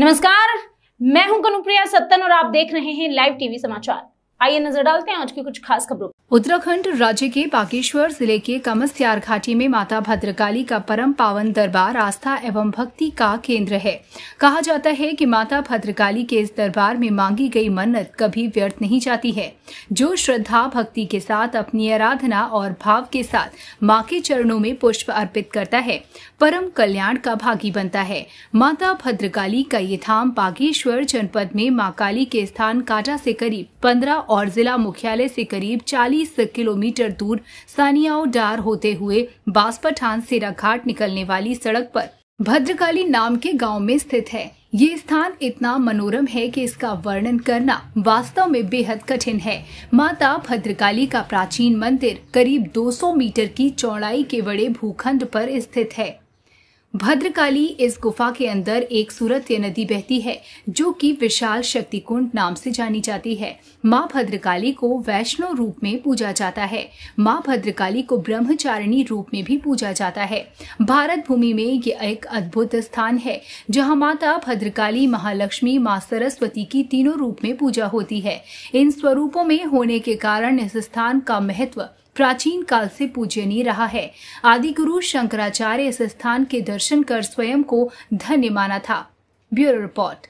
नमस्कार मैं हूं कनुप्रिया सत्तन और आप देख रहे हैं लाइव टीवी समाचार आइए नजर डालते हैं आज की कुछ खास खबरों उत्तराखंड राज्य के बागेश्वर जिले के कमस्त्यार घाटी में माता भद्रकाली का परम पावन दरबार आस्था एवं भक्ति का केंद्र है कहा जाता है कि माता भद्रकाली के इस दरबार में मांगी गई मन्नत कभी व्यर्थ नहीं जाती है जो श्रद्धा भक्ति के साथ अपनी आराधना और भाव के साथ माँ के चरणों में पुष्प अर्पित करता है परम कल्याण का भागी बनता है माता भद्रकाली का ये धाम बागेश्वर जनपद में माँ काली के स्थान काटा से करीब पंद्रह और जिला मुख्यालय से करीब 40 किलोमीटर दूर सानियाओ डार होते हुए बासपठान घाट निकलने वाली सड़क पर भद्रकाली नाम के गांव में स्थित है ये स्थान इतना मनोरम है कि इसका वर्णन करना वास्तव में बेहद कठिन है माता भद्रकाली का प्राचीन मंदिर करीब 200 मीटर की चौड़ाई के बड़े भूखंड पर स्थित है भद्रकाली इस गुफा के अंदर एक सूरत नदी बहती है जो कि विशाल शक्तिकुंड नाम से जानी जाती है माँ भद्रकाली को वैष्णव रूप में पूजा जाता है माँ भद्रकाली को ब्रह्मचारिणी रूप में भी पूजा जाता है भारत भूमि में ये एक अद्भुत स्थान है जहाँ माता भद्रकाली महालक्ष्मी माँ सरस्वती की तीनों रूप में पूजा होती है इन स्वरूपों में होने के कारण इस स्थान का महत्व प्राचीन काल से पूजनीय रहा है आदि गुरु शंकराचार्य इस स्थान के दर्शन कर स्वयं को धन्य माना था ब्यूरो रिपोर्ट